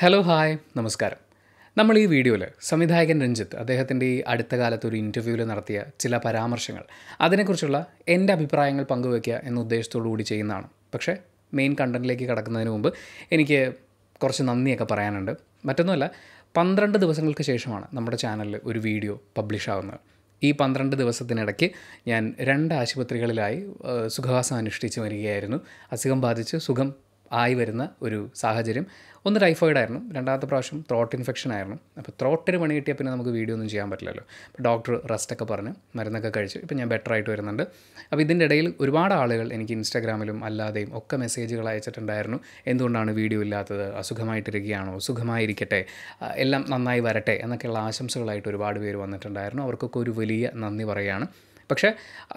hello hi നമസ്കാരം നമ്മൾ ഈ വീഡിയോയിൽ സംവിധായകൻ രഞ്ജിത്ത് അദ്ദേഹത്തിൻ്റെ ഈ അടുത്ത കാലത്ത് ഒരു ഇൻ്റർവ്യൂവിൽ നടത്തിയ ചില പരാമർശങ്ങൾ അതിനെക്കുറിച്ചുള്ള എൻ്റെ അഭിപ്രായങ്ങൾ പങ്കുവയ്ക്കുക എന്ന ഉദ്ദേശത്തോടു കൂടി ചെയ്യുന്നതാണ് പക്ഷേ മെയിൻ കണ്ടൻറ്റിലേക്ക് കടക്കുന്നതിന് മുമ്പ് എനിക്ക് കുറച്ച് നന്ദിയൊക്കെ പറയാനുണ്ട് മറ്റൊന്നുമല്ല പന്ത്രണ്ട് ദിവസങ്ങൾക്ക് ശേഷമാണ് നമ്മുടെ ചാനലിൽ ഒരു വീഡിയോ പബ്ലിഷ് ആവുന്നത് ഈ പന്ത്രണ്ട് ദിവസത്തിനിടയ്ക്ക് ഞാൻ രണ്ട് ആശുപത്രികളിലായി സുഖവാസം അനുഷ്ഠിച്ച് വരികയായിരുന്നു അസുഖം ബാധിച്ച് സുഖം ആയി വരുന്ന ഒരു സാഹചര്യം ഒന്ന് ടൈഫോയിഡ് ആയിരുന്നു രണ്ടാമത്തെ പ്രാവശ്യം ത്രോട്ട് ഇൻഫെക്ഷൻ ആയിരുന്നു അപ്പോൾ ത്രോട്ടിന് പണി കിട്ടിയാൽ പിന്നെ നമുക്ക് വീഡിയോ ഒന്നും ചെയ്യാൻ പറ്റില്ലല്ലോ അപ്പോൾ ഡോക്ടർ റെസ്റ്റൊക്കെ പറഞ്ഞ് മരുന്നൊക്കെ കഴിച്ചു ഇപ്പോൾ ഞാൻ ബെറ്റർ ആയിട്ട് വരുന്നുണ്ട് അപ്പോൾ ഇതിൻ്റെ ഇടയിൽ ഒരുപാട് ആളുകൾ എനിക്ക് ഇൻസ്റ്റാഗ്രാമിലും അല്ലാതെയും ഒക്കെ മെസ്സേജുകൾ അയച്ചിട്ടുണ്ടായിരുന്നു എന്തുകൊണ്ടാണ് വീഡിയോ ഇല്ലാത്തത് അസുഖമായിട്ടിരിക്കുകയാണോ സുഖമായിരിക്കട്ടെ എല്ലാം നന്നായി വരട്ടെ എന്നൊക്കെയുള്ള ആശംസകളായിട്ട് ഒരുപാട് പേര് വന്നിട്ടുണ്ടായിരുന്നു അവർക്കൊക്കെ ഒരു വലിയ നന്ദി പറയുകയാണ് പക്ഷേ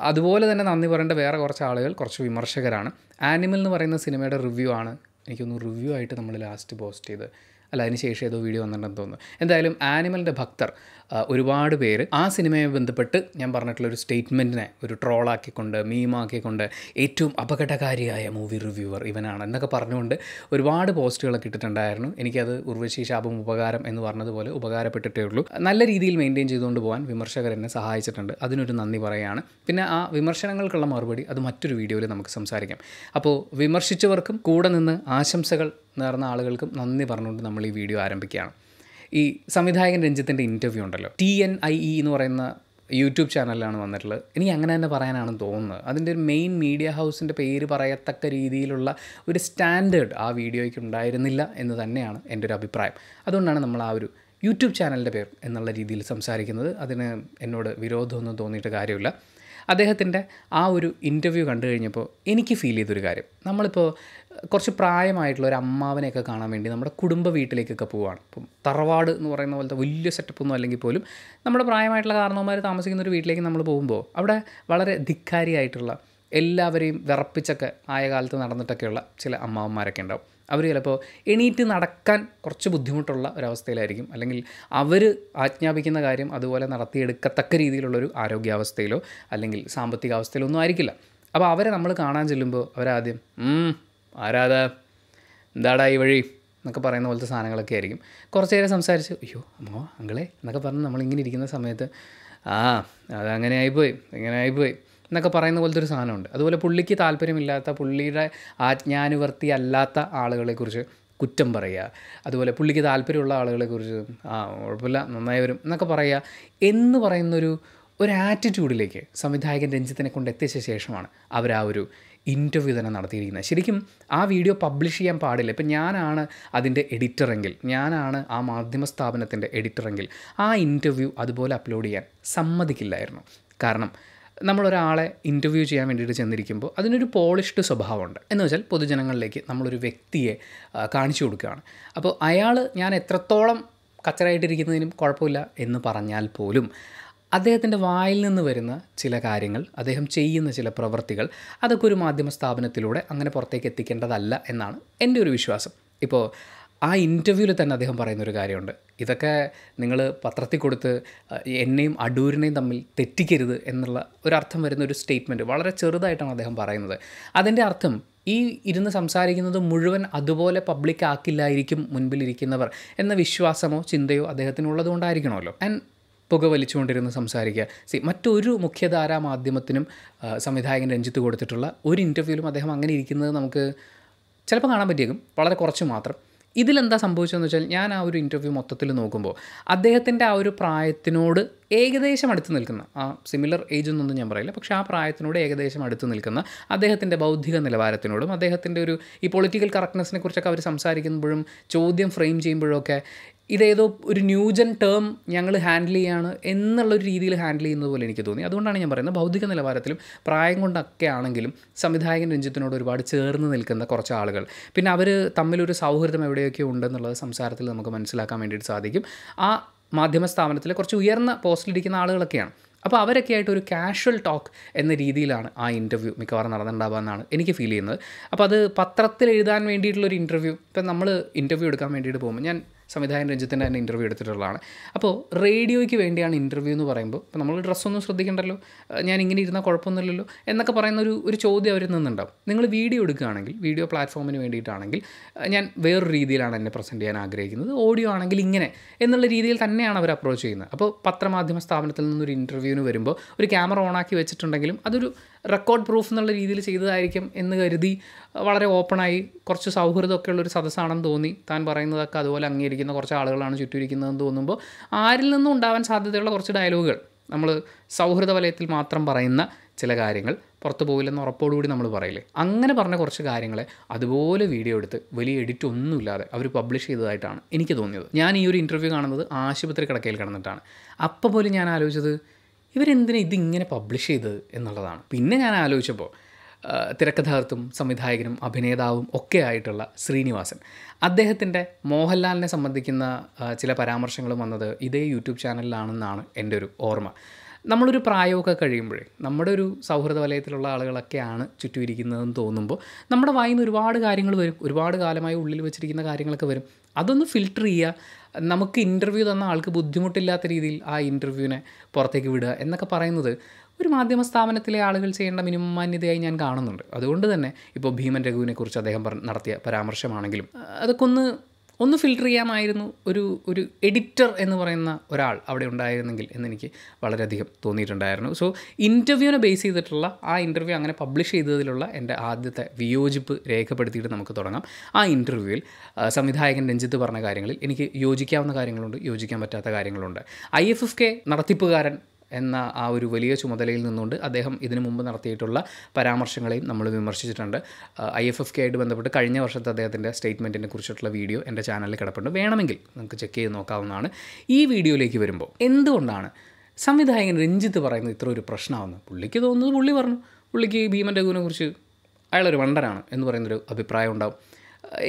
അതുപോലെ തന്നെ നന്ദി പറയേണ്ട വേറെ കുറച്ച് ആളുകൾ കുറച്ച് വിമർശകരാണ് ആനിമൽ എന്ന് പറയുന്ന സിനിമയുടെ റിവ്യൂ ആണ് എനിക്കൊന്ന് റിവ്യൂ ആയിട്ട് നമ്മൾ ലാസ്റ്റ് പോസ്റ്റ് ചെയ്ത് അല്ല അതിന് ശേഷം ഏതോ വീഡിയോ വന്നിട്ടുണ്ടെന്ന് തോന്നുന്നു എന്തായാലും ആനിമലിൻ്റെ ഭക്തർ ഒരുപാട് പേര് ആ സിനിമയെ ബന്ധപ്പെട്ട് ഞാൻ പറഞ്ഞിട്ടുള്ള ഒരു സ്റ്റേറ്റ്മെൻറ്റിനെ ഒരു ട്രോളാക്കിക്കൊണ്ട് മീമാക്കിക്കൊണ്ട് ഏറ്റവും അപകടകാരിയായ മൂവി റിവ്യൂവർ ഇവനാണ് എന്നൊക്കെ പറഞ്ഞുകൊണ്ട് ഒരുപാട് പോസ്റ്റുകളൊക്കെ ഇട്ടിട്ടുണ്ടായിരുന്നു എനിക്കത് ഉർവശി ശാപം ഉപകാരം എന്ന് പറഞ്ഞതുപോലെ ഉപകാരപ്പെട്ടിട്ടേ ഉള്ളൂ നല്ല രീതിയിൽ മെയിൻറ്റെയിൻ ചെയ്തുകൊണ്ട് പോകാൻ വിമർശകർ എന്നെ സഹായിച്ചിട്ടുണ്ട് അതിനൊരു നന്ദി പറയുകയാണ് പിന്നെ ആ വിമർശനങ്ങൾക്കുള്ള മറുപടി അത് മറ്റൊരു വീഡിയോയിൽ നമുക്ക് സംസാരിക്കാം അപ്പോൾ വിമർശിച്ചവർക്കും കൂടെ നിന്ന് ആശംസകൾ നേർന്ന ആളുകൾക്കും നന്ദി പറഞ്ഞുകൊണ്ട് നമ്മൾ ഈ വീഡിയോ ആരംഭിക്കുകയാണ് ഈ സംവിധായകൻ രഞ്ജിത്തിൻ്റെ ഇൻ്റർവ്യൂ ഉണ്ടല്ലോ ടി എൻ ഐ ഇ എന്ന് പറയുന്ന യൂട്യൂബ് ചാനലിലാണ് വന്നിട്ടുള്ളത് എനിക്ക് അങ്ങനെ തന്നെ പറയാനാണ് തോന്നുന്നത് അതിൻ്റെ ഒരു മെയിൻ മീഡിയ ഹൗസിൻ്റെ പേര് പറയത്തക്ക രീതിയിലുള്ള ഒരു സ്റ്റാൻഡേർഡ് ആ വീഡിയോയ്ക്ക് ഉണ്ടായിരുന്നില്ല എന്ന് തന്നെയാണ് എൻ്റെ ഒരു അഭിപ്രായം അതുകൊണ്ടാണ് നമ്മൾ ആ ഒരു യൂട്യൂബ് ചാനലിൻ്റെ പേർ എന്നുള്ള രീതിയിൽ സംസാരിക്കുന്നത് അതിന് എന്നോട് വിരോധമൊന്നും തോന്നിയിട്ട് കാര്യമില്ല അദ്ദേഹത്തിൻ്റെ ആ ഒരു ഇൻ്റർവ്യൂ കണ്ടു കഴിഞ്ഞപ്പോൾ എനിക്ക് ഫീൽ ചെയ്തൊരു കാര്യം നമ്മളിപ്പോൾ കുറച്ച് പ്രായമായിട്ടുള്ള ഒരു അമ്മാവനെയൊക്കെ കാണാൻ വേണ്ടി നമ്മുടെ കുടുംബ വീട്ടിലേക്കൊക്കെ പോവുകയാണ് ഇപ്പം തറവാട് എന്ന് പറയുന്ന പോലത്തെ വലിയ സെറ്റപ്പൊന്നും അല്ലെങ്കിൽ പോലും നമ്മുടെ പ്രായമായിട്ടുള്ള കാരണവന്മാർ താമസിക്കുന്ന ഒരു വീട്ടിലേക്ക് നമ്മൾ പോകുമ്പോൾ അവിടെ വളരെ ധിക്കാരിയായിട്ടുള്ള എല്ലാവരെയും വിറപ്പിച്ചൊക്കെ ആയ കാലത്ത് നടന്നിട്ടൊക്കെയുള്ള ചില അമ്മാവന്മാരൊക്കെ ഉണ്ടാവും അവർ ചിലപ്പോൾ എണീറ്റ് നടക്കാൻ കുറച്ച് ബുദ്ധിമുട്ടുള്ള ഒരവസ്ഥയിലായിരിക്കും അല്ലെങ്കിൽ അവർ ആജ്ഞാപിക്കുന്ന കാര്യം അതുപോലെ നടത്തിയെടുക്കത്തക്ക രീതിയിലുള്ളൊരു ആരോഗ്യാവസ്ഥയിലോ അല്ലെങ്കിൽ സാമ്പത്തികാവസ്ഥയിലോ ഒന്നും ആയിരിക്കില്ല അപ്പോൾ അവരെ നമ്മൾ കാണാൻ ചെല്ലുമ്പോൾ അവരാദ്യം ആരാധ എന്താടാ ഈ വഴി എന്നൊക്കെ പറയുന്ന പോലത്തെ സാധനങ്ങളൊക്കെ ആയിരിക്കും കുറച്ച് നേരം സംസാരിച്ച് അയ്യോ അമ്മോ അങ്കളെ എന്നൊക്കെ പറഞ്ഞ് നമ്മളിങ്ങനെ ഇരിക്കുന്ന സമയത്ത് ആ അതങ്ങനെ ആയിപ്പോയി ഇങ്ങനെ ആയിപ്പോയി എന്നൊക്കെ പറയുന്ന പോലത്തെ ഒരു സാധനമുണ്ട് അതുപോലെ പുള്ളിക്ക് താല്പര്യമില്ലാത്ത പുള്ളിയുടെ ആജ്ഞാനുവർത്തി അല്ലാത്ത ആളുകളെക്കുറിച്ച് കുറ്റം പറയുക അതുപോലെ പുള്ളിക്ക് താല്പര്യമുള്ള ആളുകളെക്കുറിച്ച് ആ കുഴപ്പമില്ല നന്നായി വരും എന്നൊക്കെ പറയുക എന്ന് പറയുന്നൊരു ഒരു ആറ്റിറ്റ്യൂഡിലേക്ക് സംവിധായകൻ രഞ്ജിത്തിനെ കൊണ്ട് എത്തിച്ച ശേഷമാണ് അവർ ആ ഒരു ഇൻ്റർവ്യൂ തന്നെ നടത്തിയിരിക്കുന്നത് ശരിക്കും ആ വീഡിയോ പബ്ലിഷ് ചെയ്യാൻ പാടില്ല ഇപ്പം ഞാനാണ് അതിൻ്റെ എഡിറ്ററെങ്കിൽ ഞാനാണ് ആ മാധ്യമ സ്ഥാപനത്തിൻ്റെ എഡിറ്ററെങ്കിൽ ആ ഇൻ്റർവ്യൂ അതുപോലെ അപ്ലോഡ് ചെയ്യാൻ സമ്മതിക്കില്ലായിരുന്നു കാരണം നമ്മളൊരാളെ ഇൻ്റർവ്യൂ ചെയ്യാൻ വേണ്ടിയിട്ട് ചെന്നിരിക്കുമ്പോൾ അതിനൊരു പോളിഷ്ഡ് സ്വഭാവമുണ്ട് എന്ന് വെച്ചാൽ പൊതുജനങ്ങളിലേക്ക് നമ്മളൊരു വ്യക്തിയെ കാണിച്ചു കൊടുക്കുകയാണ് അപ്പോൾ അയാൾ ഞാൻ എത്രത്തോളം കച്ചറായിട്ടിരിക്കുന്നതിനും കുഴപ്പമില്ല എന്ന് പറഞ്ഞാൽ പോലും അദ്ദേഹത്തിൻ്റെ വായിൽ നിന്ന് വരുന്ന ചില കാര്യങ്ങൾ അദ്ദേഹം ചെയ്യുന്ന ചില പ്രവൃത്തികൾ അതൊക്കെ ഒരു മാധ്യമ സ്ഥാപനത്തിലൂടെ അങ്ങനെ പുറത്തേക്ക് എത്തിക്കേണ്ടതല്ല എന്നാണ് എൻ്റെ ഒരു വിശ്വാസം ഇപ്പോൾ ആ ഇൻ്റർവ്യൂവിൽ തന്നെ അദ്ദേഹം പറയുന്നൊരു കാര്യമുണ്ട് ഇതൊക്കെ നിങ്ങൾ പത്രത്തിൽ കൊടുത്ത് എന്നെയും അടൂരിനെയും തമ്മിൽ തെറ്റിക്കരുത് എന്നുള്ള ഒരു അർത്ഥം വരുന്ന ഒരു സ്റ്റേറ്റ്മെൻറ്റ് വളരെ ചെറുതായിട്ടാണ് അദ്ദേഹം പറയുന്നത് അതിൻ്റെ അർത്ഥം ഈ ഇരുന്ന് സംസാരിക്കുന്നത് മുഴുവൻ അതുപോലെ പബ്ലിക് ആക്കില്ലായിരിക്കും മുൻപിലിരിക്കുന്നവർ എന്ന വിശ്വാസമോ ചിന്തയോ അദ്ദേഹത്തിനുള്ളതുകൊണ്ടായിരിക്കണമല്ലോ ആൻഡ് പുക വലിച്ചുകൊണ്ടിരുന്ന് സംസാരിക്കുക സി മറ്റൊരു മുഖ്യധാരാ മാധ്യമത്തിനും സംവിധായകൻ രഞ്ജിത്ത് കൊടുത്തിട്ടുള്ള ഒരു ഇൻ്റർവ്യൂവിലും അദ്ദേഹം അങ്ങനെ ഇരിക്കുന്നത് നമുക്ക് ചിലപ്പോൾ കാണാൻ പറ്റിയേക്കും വളരെ കുറച്ച് മാത്രം ഇതിലെന്താ സംഭവിച്ചതെന്ന് വെച്ചാൽ ഞാൻ ആ ഒരു ഇൻ്റർവ്യൂ മൊത്തത്തിൽ നോക്കുമ്പോൾ അദ്ദേഹത്തിൻ്റെ ആ ഒരു പ്രായത്തിനോട് ഏകദേശം അടുത്ത് നിൽക്കുന്ന ആ സിമിലർ ഏജ് എന്നൊന്നും ഞാൻ പറയില്ല പക്ഷേ ആ പ്രായത്തിനോട് ഏകദേശം അടുത്ത് നിൽക്കുന്ന അദ്ദേഹത്തിൻ്റെ ബൗദ്ധിക നിലവാരത്തിനോടും അദ്ദേഹത്തിൻ്റെ ഒരു ഈ പൊളിറ്റിക്കൽ കറക്റ്റ്നെസ്സിനെ കുറിച്ചൊക്കെ അവർ സംസാരിക്കുമ്പോഴും ചോദ്യം ഫ്രെയിം ചെയ്യുമ്പോഴൊക്കെ ഇതേതോ ഒരു ന്യൂജൻ ടേം ഞങ്ങൾ ഹാൻഡിൽ ചെയ്യാണ് ഒരു രീതിയിൽ ഹാൻഡിൽ ചെയ്യുന്നത് പോലെ എനിക്ക് തോന്നി അതുകൊണ്ടാണ് ഞാൻ പറയുന്നത് ഭൗതിക നിലവാരത്തിലും പ്രായം കൊണ്ടൊക്കെ ആണെങ്കിലും സംവിധായകൻ രഞ്ജിത്തിനോട് ഒരുപാട് ചേർന്ന് നിൽക്കുന്ന കുറച്ച് ആളുകൾ പിന്നെ അവർ തമ്മിലൊരു സൗഹൃദം എവിടെയൊക്കെ ഉണ്ടെന്നുള്ളത് സംസാരത്തിൽ നമുക്ക് മനസ്സിലാക്കാൻ വേണ്ടിയിട്ട് സാധിക്കും ആ മാധ്യമ സ്ഥാപനത്തിലെ കുറച്ച് ഉയർന്ന പോസ്റ്റിലിരിക്കുന്ന ആളുകളൊക്കെയാണ് അപ്പോൾ അവരൊക്കെ ആയിട്ട് ഒരു കാഷ്വൽ ടോക്ക് എന്ന രീതിയിലാണ് ആ ഇൻ്റർവ്യൂ മിക്കവാറും എന്നാണ് എനിക്ക് ഫീൽ ചെയ്യുന്നത് അപ്പോൾ അത് പത്രത്തിൽ എഴുതാൻ വേണ്ടിയിട്ടുള്ളൊരു ഇൻ്റർവ്യൂ ഇപ്പം നമ്മൾ ഇൻ്റർവ്യൂ എടുക്കാൻ വേണ്ടിയിട്ട് പോകുമ്പോൾ ഞാൻ സംവിധായകൻ രഞ്ജിത്തിൻ്റെ തന്നെ ഇൻ്റർവ്യൂ എടുത്തിട്ടുള്ളതാണ് അപ്പോൾ റേഡിയോയ്ക്ക് വേണ്ടിയാണ് ഇൻ്റർവ്യൂ എന്ന് പറയുമ്പോൾ അപ്പോൾ നമ്മൾ ഡ്രസ്സൊന്നും ശ്രദ്ധിക്കണ്ടല്ലോ ഞാൻ ഇങ്ങനെ ഇരുന്നാൽ കുഴപ്പമൊന്നുമില്ലല്ലോ എന്നൊക്കെ പറയുന്ന ഒരു ഒരു ചോദ്യം അവരിൽ നിന്നുണ്ടാവും നിങ്ങൾ വീഡിയോ എടുക്കുകയാണെങ്കിൽ വീഡിയോ പ്ലാറ്റ്ഫോമിന് വേണ്ടിയിട്ടാണെങ്കിൽ ഞാൻ വേറൊരു രീതിയിലാണ് എന്നെ പ്രസൻറ്റ് ചെയ്യാൻ ആഗ്രഹിക്കുന്നത് ഓഡിയോ ആണെങ്കിൽ ഇങ്ങനെ എന്നുള്ള രീതിയിൽ തന്നെയാണ് അവർ അപ്രോച്ച് ചെയ്യുന്നത് അപ്പോൾ പത്രമാധ്യമ സ്ഥാപനത്തിൽ നിന്നൊരു ഇൻ്റർവ്യൂവിന് വരുമ്പോൾ ഒരു ക്യാമറ ഓണാക്കി വെച്ചിട്ടുണ്ടെങ്കിലും അതൊരു റെക്കോർഡ് പ്രൂഫ് എന്നുള്ള രീതിയിൽ ചെയ്തതായിരിക്കും എന്ന് കരുതി വളരെ ഓപ്പണായി കുറച്ച് സൗഹൃദമൊക്കെയുള്ളൊരു ഒരു സദസ്സാണെന്ന് തോന്നി താൻ പറയുന്നതൊക്കെ അതുപോലെ അംഗീകരിക്കും ഇരിക്കുന്ന കുറച്ച് ആളുകളാണ് ചുറ്റിരിക്കുന്നതെന്ന് തോന്നുമ്പോൾ ആരിൽ നിന്നും ഉണ്ടാവാൻ സാധ്യതയുള്ള കുറച്ച് ഡയലോഗുകൾ നമ്മൾ സൗഹൃദ വലയത്തിൽ മാത്രം പറയുന്ന ചില കാര്യങ്ങൾ പുറത്തു പോകില്ലെന്ന് ഉറപ്പോടുകൂടി നമ്മൾ പറയില്ലേ അങ്ങനെ പറഞ്ഞ കുറച്ച് കാര്യങ്ങളെ അതുപോലെ വീഡിയോ എടുത്ത് വലിയ എഡിറ്റ് ഒന്നുമില്ലാതെ അവർ പബ്ലിഷ് ചെയ്തതായിട്ടാണ് എനിക്ക് തോന്നിയത് ഞാൻ ഈ ഒരു ഇൻ്റർവ്യൂ കാണുന്നത് ആശുപത്രി കിടക്കയിൽ കിടന്നിട്ടാണ് അപ്പോൾ പോലും ഞാൻ ആലോചിച്ചത് ഇവരെന്തിനാണ് ഇതിങ്ങനെ പബ്ലിഷ് ചെയ്തത് എന്നുള്ളതാണ് പിന്നെ ഞാൻ ആലോചിച്ചപ്പോൾ തിരക്കഥാകൃത്തും സംവിധായകനും അഭിനേതാവും ഒക്കെ ആയിട്ടുള്ള ശ്രീനിവാസൻ അദ്ദേഹത്തിൻ്റെ മോഹൻലാലിനെ സംബന്ധിക്കുന്ന ചില പരാമർശങ്ങളും വന്നത് ഇതേ യൂട്യൂബ് ചാനലിലാണെന്നാണ് എൻ്റെ ഒരു ഓർമ്മ നമ്മളൊരു പ്രായമൊക്കെ കഴിയുമ്പോഴേ നമ്മുടെ ഒരു സൗഹൃദ വലയത്തിലുള്ള ആളുകളൊക്കെയാണ് ചുറ്റും ഇരിക്കുന്നതെന്ന് തോന്നുമ്പോൾ നമ്മുടെ വായിൽ നിന്ന് ഒരുപാട് കാര്യങ്ങൾ വരും ഒരുപാട് കാലമായി ഉള്ളിൽ വെച്ചിരിക്കുന്ന കാര്യങ്ങളൊക്കെ വരും അതൊന്ന് ഫിൽട്ടർ ചെയ്യുക നമുക്ക് ഇൻ്റർവ്യൂ തന്ന ആൾക്ക് ബുദ്ധിമുട്ടില്ലാത്ത രീതിയിൽ ആ ഇൻ്റർവ്യൂവിനെ പുറത്തേക്ക് വിടുക എന്നൊക്കെ പറയുന്നത് ഒരു മാധ്യമ സ്ഥാപനത്തിലെ ആളുകൾ ചെയ്യേണ്ട മിനിമം മാന്യതയായി ഞാൻ കാണുന്നുണ്ട് അതുകൊണ്ട് തന്നെ ഇപ്പോൾ ഭീമൻ രഘുവിനെക്കുറിച്ച് അദ്ദേഹം നടത്തിയ പരാമർശമാണെങ്കിലും അതൊക്കെ ഒന്ന് ഒന്ന് ഫിൽട്ടർ ചെയ്യാമായിരുന്നു ഒരു ഒരു എഡിറ്റർ എന്ന് പറയുന്ന ഒരാൾ അവിടെ ഉണ്ടായിരുന്നെങ്കിൽ എന്നെനിക്ക് വളരെയധികം തോന്നിയിട്ടുണ്ടായിരുന്നു സോ ഇൻ്റർവ്യൂവിനെ ബേസ് ചെയ്തിട്ടുള്ള ആ ഇൻ്റർവ്യൂ അങ്ങനെ പബ്ലിഷ് ചെയ്തതിലുള്ള എൻ്റെ ആദ്യത്തെ വിയോജിപ്പ് രേഖപ്പെടുത്തിയിട്ട് നമുക്ക് തുടങ്ങാം ആ ഇൻ്റർവ്യൂവിൽ സംവിധായകൻ രഞ്ജിത്ത് പറഞ്ഞ കാര്യങ്ങളിൽ എനിക്ക് യോജിക്കാവുന്ന കാര്യങ്ങളുണ്ട് യോജിക്കാൻ പറ്റാത്ത കാര്യങ്ങളുണ്ട് ഐ എഫ് എഫ് കെ നടത്തിപ്പുകാരൻ എന്ന ആ ഒരു വലിയ ചുമതലയിൽ നിന്നുകൊണ്ട് അദ്ദേഹം ഇതിനു മുമ്പ് നടത്തിയിട്ടുള്ള പരാമർശങ്ങളെയും നമ്മൾ വിമർശിച്ചിട്ടുണ്ട് ഐ എഫ് എഫ് കെ ആയിട്ട് ബന്ധപ്പെട്ട് കഴിഞ്ഞ വർഷത്തെ അദ്ദേഹത്തിൻ്റെ സ്റ്റേറ്റ്മെൻറ്റിനെ കുറിച്ചിട്ടുള്ള വീഡിയോ എൻ്റെ ചാനലിൽ കിടപ്പുണ്ട് വേണമെങ്കിൽ നമുക്ക് ചെക്ക് ചെയ്ത് നോക്കാവുന്നതാണ് ഈ വീഡിയോയിലേക്ക് വരുമ്പോൾ എന്തുകൊണ്ടാണ് സംവിധായകൻ രഞ്ജിത്ത് പറയുന്നത് ഇത്ര ഒരു പ്രശ്നമാവുന്നത് പുള്ളിക്ക് തോന്നുന്നത് പുള്ളി പറഞ്ഞു പുള്ളിക്ക് ഭീമൻ രഘുവിനെ കുറിച്ച് അയാളൊരു വണ്ടനാണ് എന്ന് പറയുന്നൊരു അഭിപ്രായം ഉണ്ടാവും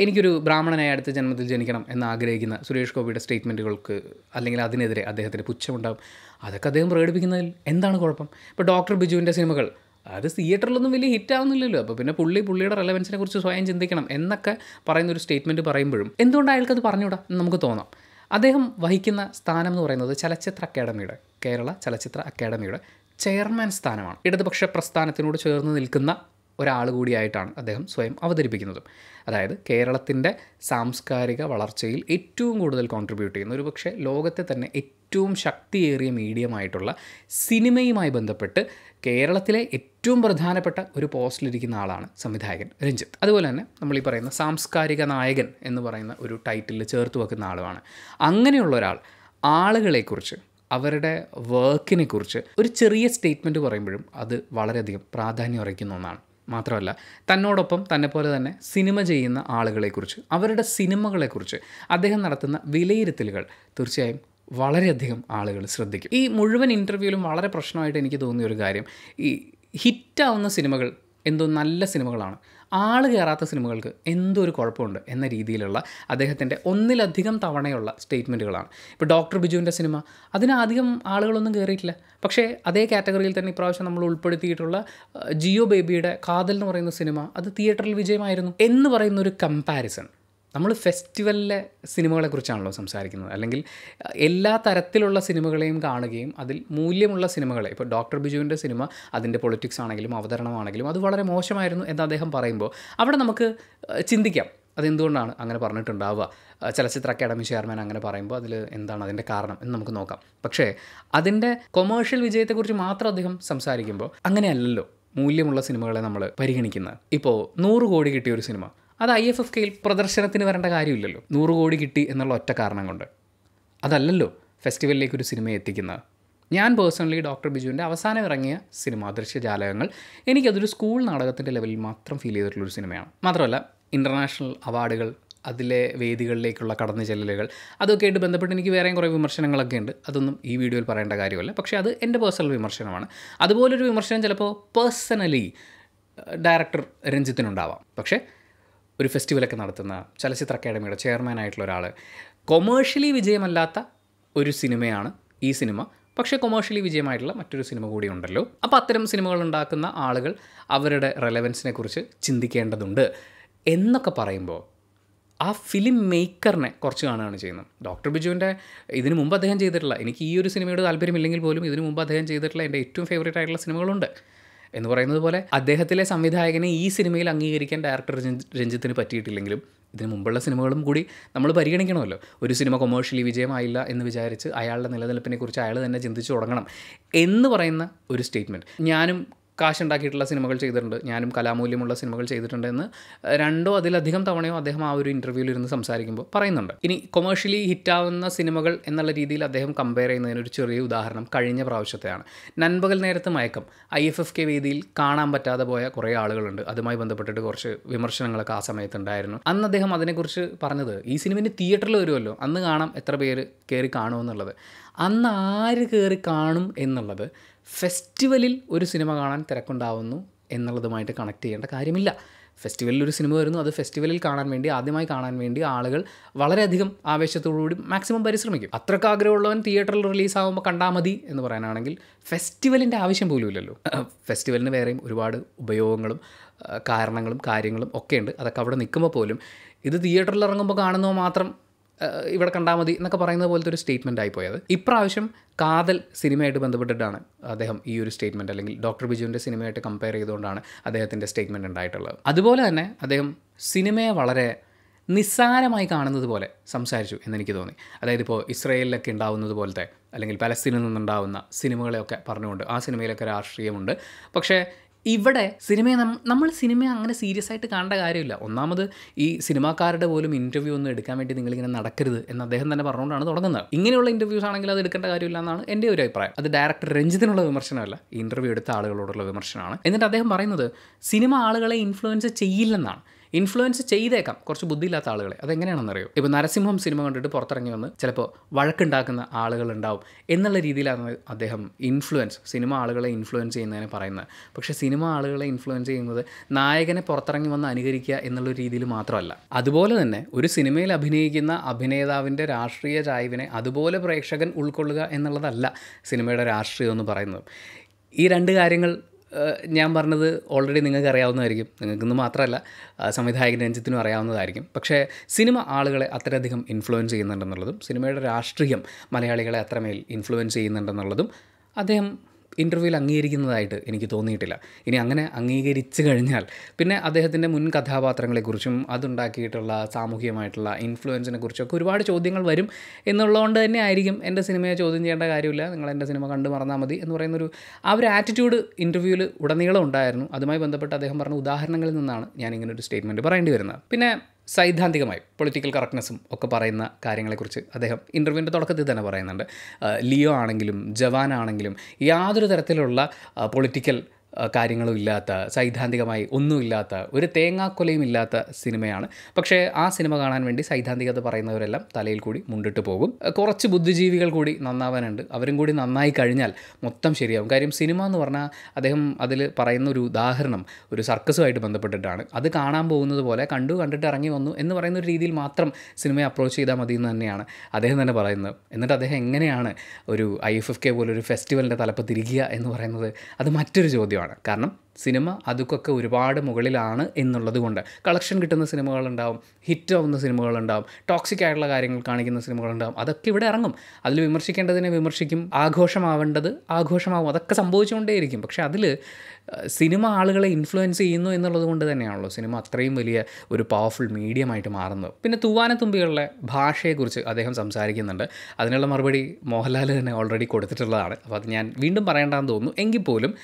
എനിക്കൊരു ബ്രാഹ്മണനായ അടുത്ത ജന്മത്തിൽ ജനിക്കണം എന്ന് ആഗ്രഹിക്കുന്ന സുരേഷ് ഗോപിയുടെ സ്റ്റേറ്റ്മെൻറ്റുകൾക്ക് അല്ലെങ്കിൽ അതിനെതിരെ അദ്ദേഹത്തിൻ്റെ പുച്ഛമുണ്ടാകും അതൊക്കെ അദ്ദേഹം പ്രകടിപ്പിക്കുന്നതിൽ എന്താണ് കുഴപ്പം ഇപ്പോൾ ഡോക്ടർ ബിജുവിൻ്റെ സിനിമകൾ അത് തിയേറ്ററിലൊന്നും വലിയ ഹിറ്റ് ആവുന്നില്ലല്ലോ അപ്പോൾ പിന്നെ പുള്ളി പുള്ളിയുടെ റെലവൻസിനെ കുറിച്ച് സ്വയം ചിന്തിക്കണം എന്നൊക്കെ പറയുന്ന ഒരു സ്റ്റേറ്റ്മെൻറ്റ് പറയുമ്പോഴും എന്തുകൊണ്ട് അയാൾക്കത് പറഞ്ഞുകൂടാ എന്ന് നമുക്ക് തോന്നാം അദ്ദേഹം വഹിക്കുന്ന സ്ഥാനം എന്ന് പറയുന്നത് ചലച്ചിത്ര അക്കാദമിയുടെ കേരള ചലച്ചിത്ര അക്കാദമിയുടെ ചെയർമാൻ സ്ഥാനമാണ് ഇടതുപക്ഷ പ്രസ്ഥാനത്തിനോട് ചേർന്ന് നിൽക്കുന്ന ഒരാൾ കൂടിയായിട്ടാണ് അദ്ദേഹം സ്വയം അവതരിപ്പിക്കുന്നത് അതായത് കേരളത്തിൻ്റെ സാംസ്കാരിക വളർച്ചയിൽ ഏറ്റവും കൂടുതൽ കോൺട്രിബ്യൂട്ട് ചെയ്യുന്ന ഒരു പക്ഷേ ലോകത്തെ തന്നെ ഏറ്റവും ശക്തിയേറിയ മീഡിയമായിട്ടുള്ള സിനിമയുമായി ബന്ധപ്പെട്ട് കേരളത്തിലെ ഏറ്റവും പ്രധാനപ്പെട്ട ഒരു പോസ്റ്റിലിരിക്കുന്ന ആളാണ് സംവിധായകൻ രഞ്ജിത്ത് അതുപോലെ തന്നെ നമ്മൾ ഈ പറയുന്ന സാംസ്കാരിക നായകൻ എന്ന് പറയുന്ന ഒരു ടൈറ്റിൽ ചേർത്ത് വെക്കുന്ന ആളുമാണ് അങ്ങനെയുള്ള ഒരാൾ ആളുകളെക്കുറിച്ച് അവരുടെ വർക്കിനെക്കുറിച്ച് ഒരു ചെറിയ സ്റ്റേറ്റ്മെൻറ്റ് പറയുമ്പോഴും അത് വളരെയധികം പ്രാധാന്യം അറിയിക്കുന്ന ഒന്നാണ് മാത്രമല്ല തന്നോടൊപ്പം പോലെ തന്നെ സിനിമ ചെയ്യുന്ന ആളുകളെക്കുറിച്ച് അവരുടെ സിനിമകളെക്കുറിച്ച് അദ്ദേഹം നടത്തുന്ന വിലയിരുത്തലുകൾ തീർച്ചയായും വളരെയധികം ആളുകൾ ശ്രദ്ധിക്കും ഈ മുഴുവൻ ഇൻ്റർവ്യൂവിലും വളരെ പ്രശ്നമായിട്ട് എനിക്ക് തോന്നിയ ഒരു കാര്യം ഈ ഹിറ്റാവുന്ന സിനിമകൾ എന്തോ നല്ല സിനിമകളാണ് ആൾ കയറാത്ത സിനിമകൾക്ക് എന്തൊരു കുഴപ്പമുണ്ട് എന്ന രീതിയിലുള്ള അദ്ദേഹത്തിൻ്റെ ഒന്നിലധികം തവണയുള്ള സ്റ്റേറ്റ്മെൻറ്റുകളാണ് ഇപ്പോൾ ഡോക്ടർ ബിജുവിൻ്റെ സിനിമ അതിനധികം ആളുകളൊന്നും കയറിയിട്ടില്ല പക്ഷേ അതേ കാറ്റഗറിയിൽ തന്നെ ഇപ്രാവശ്യം നമ്മൾ ഉൾപ്പെടുത്തിയിട്ടുള്ള ജിയോ ബേബിയുടെ കാതൽ എന്ന് പറയുന്ന സിനിമ അത് തിയേറ്ററിൽ വിജയമായിരുന്നു എന്ന് പറയുന്ന ഒരു കമ്പാരിസൺ നമ്മൾ ഫെസ്റ്റിവലിലെ സിനിമകളെക്കുറിച്ചാണല്ലോ സംസാരിക്കുന്നത് അല്ലെങ്കിൽ എല്ലാ തരത്തിലുള്ള സിനിമകളെയും കാണുകയും അതിൽ മൂല്യമുള്ള സിനിമകളെ ഇപ്പോൾ ഡോക്ടർ ബിജുവിൻ്റെ സിനിമ അതിൻ്റെ പൊളിറ്റിക്സ് ആണെങ്കിലും അവതരണമാണെങ്കിലും അത് വളരെ മോശമായിരുന്നു എന്ന് അദ്ദേഹം പറയുമ്പോൾ അവിടെ നമുക്ക് ചിന്തിക്കാം അതെന്തുകൊണ്ടാണ് അങ്ങനെ പറഞ്ഞിട്ടുണ്ടാവുക ചലച്ചിത്ര അക്കാദമി ചെയർമാൻ അങ്ങനെ പറയുമ്പോൾ അതിൽ എന്താണ് അതിൻ്റെ കാരണം എന്ന് നമുക്ക് നോക്കാം പക്ഷേ അതിൻ്റെ കൊമേഴ്ഷ്യൽ വിജയത്തെക്കുറിച്ച് മാത്രം അദ്ദേഹം സംസാരിക്കുമ്പോൾ അങ്ങനെയല്ലല്ലോ മൂല്യമുള്ള സിനിമകളെ നമ്മൾ പരിഗണിക്കുന്നത് ഇപ്പോൾ നൂറ് കോടി കിട്ടിയ ഒരു സിനിമ അത് ഐ എഫ് എഫ് കെയിൽ പ്രദർശനത്തിന് വരേണ്ട കാര്യമില്ലല്ലോ നൂറ് കോടി കിട്ടി എന്നുള്ള ഒറ്റ കാരണം കൊണ്ട് അതല്ലല്ലോ ഫെസ്റ്റിവലിലേക്ക് ഒരു സിനിമ എത്തിക്കുന്നത് ഞാൻ പേഴ്സണലി ഡോക്ടർ ബിജുവിൻ്റെ അവസാനം ഇറങ്ങിയ സിനിമ ദൃശ്യജാലകങ്ങൾ എനിക്കതൊരു സ്കൂൾ നാടകത്തിൻ്റെ ലെവലിൽ മാത്രം ഫീൽ ചെയ്തിട്ടുള്ളൊരു സിനിമയാണ് മാത്രമല്ല ഇൻ്റർനാഷണൽ അവാർഡുകൾ അതിലെ വേദികളിലേക്കുള്ള കടന്നു ചെല്ലലുകൾ അതൊക്കെ ബന്ധപ്പെട്ട് എനിക്ക് വേറെയും കുറേ വിമർശനങ്ങളൊക്കെ ഉണ്ട് അതൊന്നും ഈ വീഡിയോയിൽ പറയേണ്ട കാര്യമല്ല പക്ഷേ അത് എൻ്റെ പേഴ്സണൽ വിമർശനമാണ് അതുപോലൊരു വിമർശനം ചിലപ്പോൾ പേഴ്സണലി ഡയറക്ടർ രഞ്ജിത്തിനുണ്ടാവാം പക്ഷേ ഒരു ഫെസ്റ്റിവലൊക്കെ നടത്തുന്ന ചലച്ചിത്ര അക്കാഡമിയുടെ ചെയർമാനായിട്ടുള്ള ഒരാൾ കൊമേഴ്ഷ്യലി വിജയമല്ലാത്ത ഒരു സിനിമയാണ് ഈ സിനിമ പക്ഷേ കൊമേഴ്ഷ്യലി വിജയമായിട്ടുള്ള മറ്റൊരു സിനിമ കൂടി ഉണ്ടല്ലോ അപ്പോൾ അത്തരം സിനിമകൾ ഉണ്ടാക്കുന്ന ആളുകൾ അവരുടെ റെലവൻസിനെ കുറിച്ച് ചിന്തിക്കേണ്ടതുണ്ട് എന്നൊക്കെ പറയുമ്പോൾ ആ ഫിലിം മേക്കറിനെ കുറച്ച് കാണുകയാണ് ചെയ്യുന്നത് ഡോക്ടർ ബിജുവിൻ്റെ ഇതിനു മുമ്പ് അദ്ദേഹം ചെയ്തിട്ടുള്ള എനിക്ക് ഈ ഒരു സിനിമയോട് താല്പര്യമില്ലെങ്കിൽ പോലും ഇതിനു മുമ്പ് അദ്ദേഹം ചെയ്തിട്ടുള്ള എൻ്റെ ഏറ്റവും ഫേവറേറ്റ് ആയിട്ടുള്ള സിനിമകളുണ്ട് എന്ന് പറയുന്നത് പോലെ അദ്ദേഹത്തിലെ സംവിധായകനെ ഈ സിനിമയിൽ അംഗീകരിക്കാൻ ഡയറക്ടർ രഞ്ജിത്തിന് പറ്റിയിട്ടില്ലെങ്കിലും ഇതിന് മുമ്പുള്ള സിനിമകളും കൂടി നമ്മൾ പരിഗണിക്കണമല്ലോ ഒരു സിനിമ കൊമേഴ്ഷ്യലി വിജയമായില്ല എന്ന് വിചാരിച്ച് അയാളുടെ നിലനിൽപ്പിനെക്കുറിച്ച് അയാൾ തന്നെ ചിന്തിച്ചു തുടങ്ങണം എന്ന് പറയുന്ന ഒരു സ്റ്റേറ്റ്മെൻറ്റ് ഞാനും കാശുണ്ടാക്കിയിട്ടുള്ള സിനിമകൾ ചെയ്തിട്ടുണ്ട് ഞാനും കലാമൂല്യമുള്ള സിനിമകൾ ചെയ്തിട്ടുണ്ട് എന്ന് രണ്ടോ അതിലധികം തവണയോ അദ്ദേഹം ആ ഒരു ഇൻ്റർവ്യൂവിൽ ഇരുന്ന് സംസാരിക്കുമ്പോൾ പറയുന്നുണ്ട് ഇനി കൊമേഴ്ഷ്യലി ഹിറ്റാവുന്ന സിനിമകൾ എന്നുള്ള രീതിയിൽ അദ്ദേഹം കമ്പയർ ചെയ്യുന്നതിന് ഒരു ചെറിയ ഉദാഹരണം കഴിഞ്ഞ പ്രാവശ്യത്തെയാണ് Nanpakal Nerathu Mayakkam I F F K വേദിയിൽ കാണാൻ പറ്റാതെ പോയ കുറേ ആളുകളുണ്ട് അതുമായി ബന്ധപ്പെട്ടിട്ട് കുറച്ച് വിമർശനങ്ങളൊക്കെ ആ സമയത്തുണ്ടായിരുന്നു അന്ന് അദ്ദേഹം അതിനെക്കുറിച്ച് പറഞ്ഞത് ഈ സിനിമ തിയേറ്ററിൽ വരുമല്ലോ അന്ന് കാണാം എത്ര പേര് കയറി കാണുമെന്നുള്ളത് അന്ന് ആര് കയറി കാണും എന്നുള്ളത് ഫെസ്റ്റിവലിൽ ഒരു സിനിമ കാണാൻ തിരക്കുണ്ടാവുന്നു എന്നുള്ളതുമായിട്ട് കണക്ട് ചെയ്യേണ്ട കാര്യമില്ല ഫെസ്റ്റിവലിൽ ഒരു സിനിമ വരുന്നു അത് ഫെസ്റ്റിവലിൽ കാണാൻ വേണ്ടി ആദ്യമായി കാണാൻ വേണ്ടി ആളുകൾ വളരെയധികം ആവേശത്തോടുകൂടി മാക്സിമം പരിശ്രമിക്കും അത്രക്ക് ആഗ്രഹമുള്ളവൻ തിയേറ്ററിൽ റിലീസാകുമ്പോൾ കണ്ടാൽ മതി എന്ന് പറയാനാണെങ്കിൽ ഫെസ്റ്റിവലിൻ്റെ ആവശ്യം പോലും ഇല്ലല്ലോ ഫെസ്റ്റിവലിന് വേറെയും ഒരുപാട് ഉപയോഗങ്ങളും കാരണങ്ങളും കാര്യങ്ങളും ഒക്കെ ഉണ്ട് അതൊക്കെ അവിടെ നിൽക്കുമ്പോൾ പോലും ഇത് തിയേറ്ററിൽ ഇറങ്ങുമ്പോൾ കാണുന്നവ മാത്രം ഇവിടെ കണ്ടാൽ മതി എന്നൊക്കെ പറയുന്നത് പോലത്തെ ഒരു സ്റ്റേറ്റ്മെൻ്റ് ആയിപ്പോയത് ഇപ്രാവശ്യം കാതൽ സിനിമയായിട്ട് ബന്ധപ്പെട്ടിട്ടാണ് അദ്ദേഹം ഈ ഒരു സ്റ്റേറ്റ്മെൻറ്റ് അല്ലെങ്കിൽ ഡോക്ടർ ബിജുവിൻ്റെ സിനിമയായിട്ട് കമ്പയർ ചെയ്തുകൊണ്ടാണ് അദ്ദേഹത്തിൻ്റെ സ്റ്റേറ്റ്മെൻ്റ് ഉണ്ടായിട്ടുള്ളത് അതുപോലെ തന്നെ അദ്ദേഹം സിനിമയെ വളരെ നിസ്സാരമായി കാണുന്നത് പോലെ സംസാരിച്ചു എന്നെനിക്ക് തോന്നി അതായത് ഇപ്പോൾ ഇസ്രയേലിലൊക്കെ ഉണ്ടാവുന്നത് പോലത്തെ അല്ലെങ്കിൽ പലസ്തീനിൽ നിന്നുണ്ടാവുന്ന സിനിമകളെയൊക്കെ പറഞ്ഞുകൊണ്ട് ആ സിനിമയിലൊക്കെ രാഷ്ട്രീയമുണ്ട് പക്ഷേ ഇവിടെ സിനിമയെ നമ്മൾ സിനിമയെ അങ്ങനെ സീരിയസ് ആയിട്ട് കാണേണ്ട കാര്യമില്ല ഒന്നാമത് ഈ സിനിമാക്കാരുടെ പോലും ഇൻ്റർവ്യൂ ഒന്നും എടുക്കാൻ വേണ്ടി നിങ്ങളിങ്ങനെ നടക്കരുത് എന്ന് അദ്ദേഹം തന്നെ പറഞ്ഞുകൊണ്ടാണ് തുടങ്ങുന്നത് ഇങ്ങനെയുള്ള ഇൻ്റർവ്യൂസ് ആണെങ്കിൽ അത് എടുക്കേണ്ട കാര്യമില്ല എന്നാണ് എൻ്റെ ഒരു അഭിപ്രായം അത് ഡയറക്ടർ രഞ്ജിത്തിനുള്ള വിമർശനമല്ല ഇൻ്റർവ്യൂ എടുത്ത ആളുകളോടുള്ള വിമർശനമാണ് എന്നിട്ട് അദ്ദേഹം പറയുന്നത് സിനിമ ആളുകളെ ഇൻഫ്ലുവൻസ് ചെയ്യില്ലെന്നാണ് ഇൻഫ്ലുവൻസ് ചെയ്തേക്കാം കുറച്ച് ബുദ്ധിയില്ലാത്ത ആളുകളെ അതെങ്ങനെയാണെന്നറിയോ ഇപ്പോൾ നരസിംഹം സിനിമ കണ്ടിട്ട് പുറത്തിറങ്ങി വന്ന് ചിലപ്പോൾ വഴക്കുണ്ടാക്കുന്ന ആളുകളുണ്ടാവും എന്നുള്ള രീതിയിലാണ് അദ്ദേഹം ഇൻഫ്ലുവൻസ് സിനിമ ആളുകളെ ഇൻഫ്ലുവൻസ് ചെയ്യുന്നതിനെ പറയുന്നത് പക്ഷേ സിനിമ ആളുകളെ ഇൻഫ്ലുവൻസ് ചെയ്യുന്നത് നായകനെ പുറത്തിറങ്ങി വന്ന് അനുകരിക്കുക എന്നുള്ള രീതിയിൽ മാത്രമല്ല അതുപോലെ തന്നെ ഒരു സിനിമയിൽ അഭിനയിക്കുന്ന അഭിനേതാവിൻ്റെ രാഷ്ട്രീയ ചായ്വിനെ അതുപോലെ പ്രേക്ഷകൻ ഉൾക്കൊള്ളുക എന്നുള്ളതല്ല സിനിമയുടെ രാഷ്ട്രീയം എന്ന് പറയുന്നത് ഈ രണ്ട് കാര്യങ്ങൾ ഞാൻ പറഞ്ഞത് ഓൾറെഡി നിങ്ങൾക്ക് അറിയാവുന്നതായിരിക്കും നിങ്ങൾക്കിന്ന് മാത്രമല്ല സംവിധായകൻ രഞ്ജിത്തിനും അറിയാവുന്നതായിരിക്കും പക്ഷേ സിനിമ ആളുകളെ അത്രയധികം ഇൻഫ്ലുവൻസ് ചെയ്യുന്നുണ്ടെന്നുള്ളതും സിനിമയുടെ രാഷ്ട്രീയം മലയാളികളെ അത്രമേൽ ഇൻഫ്ലുവൻസ് ചെയ്യുന്നുണ്ടെന്നുള്ളതും അദ്ദേഹം ഇൻ്റർവ്യൂവിൽ അംഗീകരിക്കുന്നതായിട്ട് എനിക്ക് തോന്നിയിട്ടില്ല ഇനി അങ്ങനെ അംഗീകരിച്ചു കഴിഞ്ഞാൽ പിന്നെ അദ്ദേഹത്തിൻ്റെ മുൻ കഥാപാത്രങ്ങളെക്കുറിച്ചും അതുണ്ടാക്കിയിട്ടുള്ള സാമൂഹികമായിട്ടുള്ള ഇൻഫ്ലുവൻസിനെ കുറിച്ചൊക്കെ ഒരുപാട് ചോദ്യങ്ങൾ വരും എന്നുള്ളതുകൊണ്ട് തന്നെ ആയിരിക്കും എൻ്റെ സിനിമയെ ചോദ്യം ചെയ്യേണ്ട കാര്യമില്ല നിങ്ങൾ എൻ്റെ സിനിമ കണ്ടു മറന്നാൽ മതി എന്ന് പറയുന്നൊരു ആ ഒരു ആറ്റിറ്റ്യൂഡ് ഇൻ്റർവ്യൂവിൽ ഉടനീളം ഉണ്ടായിരുന്നു അതുമായി ബന്ധപ്പെട്ട് അദ്ദേഹം പറഞ്ഞ ഉദാഹരണങ്ങളിൽ നിന്നാണ് ഞാൻ ഇങ്ങനെ ഒരു സ്റ്റേറ്റ്മെൻറ്റ് പറയേണ്ടി വരുന്നത് പിന്നെ സൈദ്ധാന്തികമായി പൊളിറ്റിക്കൽ കറക്റ്റ്നെസ്സും ഒക്കെ പറയുന്ന കാര്യങ്ങളെക്കുറിച്ച് അദ്ദേഹം ഇൻ്റർവ്യൂവിൻ്റെ തുടക്കത്തിൽ തന്നെ പറയുന്നുണ്ട് ലിയോ ആണെങ്കിലും ജവാനാണെങ്കിലും ആണെങ്കിലും യാതൊരു തരത്തിലുള്ള പൊളിറ്റിക്കൽ കാര്യങ്ങളും ഇല്ലാത്ത സൈദ്ധാന്തികമായി ഒന്നുമില്ലാത്ത ഒരു തേങ്ങാക്കൊലയും ഇല്ലാത്ത സിനിമയാണ് പക്ഷേ ആ സിനിമ കാണാൻ വേണ്ടി സൈദ്ധാന്തികത പറയുന്നവരെല്ലാം തലയിൽ കൂടി മുണ്ടിട്ട് പോകും കുറച്ച് ബുദ്ധിജീവികൾ കൂടി നന്നാവാനുണ്ട് അവരും കൂടി നന്നായി കഴിഞ്ഞാൽ മൊത്തം ശരിയാവും കാര്യം സിനിമ എന്ന് പറഞ്ഞാൽ അദ്ദേഹം അതിൽ പറയുന്ന ഒരു ഉദാഹരണം ഒരു സർക്കസുമായിട്ട് ബന്ധപ്പെട്ടിട്ടാണ് അത് കാണാൻ പോകുന്നത് പോലെ കണ്ടു കണ്ടിട്ട് ഇറങ്ങി വന്നു എന്ന് പറയുന്ന ഒരു രീതിയിൽ മാത്രം സിനിമയെ അപ്രോച്ച് ചെയ്താൽ മതി എന്ന് തന്നെയാണ് അദ്ദേഹം തന്നെ പറയുന്നത് എന്നിട്ട് അദ്ദേഹം എങ്ങനെയാണ് ഒരു ഐ എഫ് എഫ് കെ പോലൊരു ഫെസ്റ്റിവലിൻ്റെ തിരികുക എന്ന് പറയുന്നത് അത് മറ്റൊരു ചോദ്യമാണ് ആവശ്യമാണ് കാരണം സിനിമ അതുക്കൊക്കെ ഒരുപാട് മുകളിലാണ് എന്നുള്ളത് കൊണ്ട് കളക്ഷൻ കിട്ടുന്ന സിനിമകളുണ്ടാവും ആവുന്ന സിനിമകളുണ്ടാവും ടോക്സിക് ആയിട്ടുള്ള കാര്യങ്ങൾ കാണിക്കുന്ന സിനിമകളുണ്ടാവും അതൊക്കെ ഇവിടെ ഇറങ്ങും അതിൽ വിമർശിക്കേണ്ടതിനെ വിമർശിക്കും ആഘോഷമാവേണ്ടത് ആഘോഷമാവും അതൊക്കെ സംഭവിച്ചുകൊണ്ടേയിരിക്കും പക്ഷേ അതിൽ സിനിമ ആളുകളെ ഇൻഫ്ലുവൻസ് ചെയ്യുന്നു എന്നുള്ളത് കൊണ്ട് തന്നെയാണല്ലോ സിനിമ അത്രയും വലിയ ഒരു പവർഫുൾ മീഡിയമായിട്ട് മാറുന്നത് പിന്നെ തൂവാനത്തുമ്പികളുടെ ഭാഷയെക്കുറിച്ച് അദ്ദേഹം സംസാരിക്കുന്നുണ്ട് അതിനുള്ള മറുപടി മോഹൻലാൽ തന്നെ ഓൾറെഡി കൊടുത്തിട്ടുള്ളതാണ് അപ്പോൾ അത് ഞാൻ വീണ്ടും പറയേണ്ടെന്ന് തോന്നുന്നു എങ്കിൽ പോലും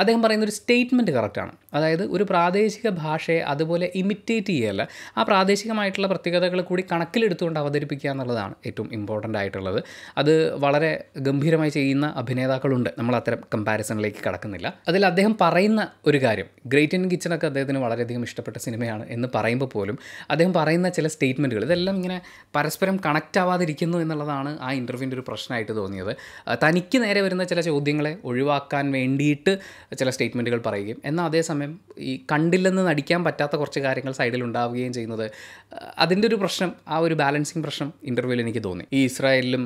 അദ്ദേഹം പറയുന്ന ഒരു സ്റ്റേറ്റ്മെൻറ്റ് സ്റ്റേറ്റ്മെൻറ്റ് കറക്റ്റാണ് അതായത് ഒരു പ്രാദേശിക ഭാഷയെ അതുപോലെ ഇമിറ്റേറ്റ് ചെയ്യല്ല ആ പ്രാദേശികമായിട്ടുള്ള പ്രത്യേകതകൾ കൂടി കണക്കിലെടുത്തുകൊണ്ട് അവതരിപ്പിക്കുക എന്നുള്ളതാണ് ഏറ്റവും ഇമ്പോർട്ടൻ്റ് ആയിട്ടുള്ളത് അത് വളരെ ഗംഭീരമായി ചെയ്യുന്ന അഭിനേതാക്കളുണ്ട് നമ്മൾ അത്തരം കമ്പാരിസണിലേക്ക് കടക്കുന്നില്ല അതിൽ അദ്ദേഹം പറയുന്ന ഒരു കാര്യം ഗ്രേറ്റ് ഇന്ത്യൻ കിച്ചണൊക്കെ അദ്ദേഹത്തിന് വളരെയധികം ഇഷ്ടപ്പെട്ട സിനിമയാണ് എന്ന് പറയുമ്പോൾ പോലും അദ്ദേഹം പറയുന്ന ചില സ്റ്റേറ്റ്മെൻറ്റുകൾ ഇതെല്ലാം ഇങ്ങനെ പരസ്പരം കണക്റ്റ് ആവാതിരിക്കുന്നു എന്നുള്ളതാണ് ആ ഇൻ്റർവ്യൂവിൻ്റെ ഒരു പ്രശ്നമായിട്ട് തോന്നിയത് തനിക്ക് നേരെ വരുന്ന ചില ചോദ്യങ്ങളെ ഒഴിവാക്കാൻ വേണ്ടിയിട്ട് ചില സ്റ്റേറ്റ്മെൻറ്റുകൾ പറയുക സംഭവിക്കും എന്നാൽ അതേസമയം ഈ കണ്ടില്ലെന്ന് നടിക്കാൻ പറ്റാത്ത കുറച്ച് കാര്യങ്ങൾ സൈഡിൽ ഉണ്ടാവുകയും ചെയ്യുന്നത് അതിൻ്റെ ഒരു പ്രശ്നം ആ ഒരു ബാലൻസിങ് പ്രശ്നം ഇൻ്റർവ്യൂവിൽ എനിക്ക് തോന്നി ഈ ഇസ്രായേലിലും